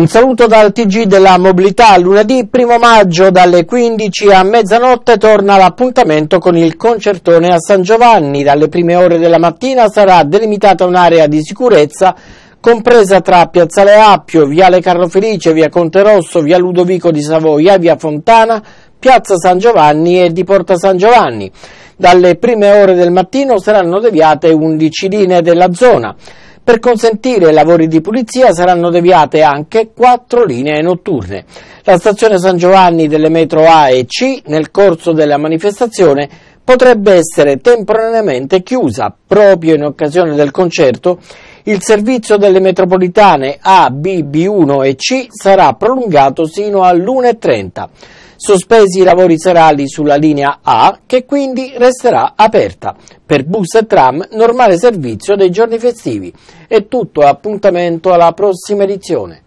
Un saluto dal TG della mobilità. Lunedì 1 maggio dalle 15 a mezzanotte torna l'appuntamento con il concertone a San Giovanni. Dalle prime ore della mattina sarà delimitata un'area di sicurezza compresa tra Piazzale Appio, Viale Carlo Felice, Via Conte Rosso, Via Ludovico di Savoia, Via Fontana, Piazza San Giovanni e di Porta San Giovanni. Dalle prime ore del mattino saranno deviate 11 linee della zona. Per consentire i lavori di pulizia saranno deviate anche quattro linee notturne. La stazione San Giovanni delle metro A e C nel corso della manifestazione potrebbe essere temporaneamente chiusa proprio in occasione del concerto il servizio delle metropolitane A, B, B1 e C sarà prolungato sino all'1.30 sospesi i lavori serali sulla linea A che quindi resterà aperta. Per bus e tram normale servizio dei giorni festivi. È tutto, appuntamento alla prossima edizione.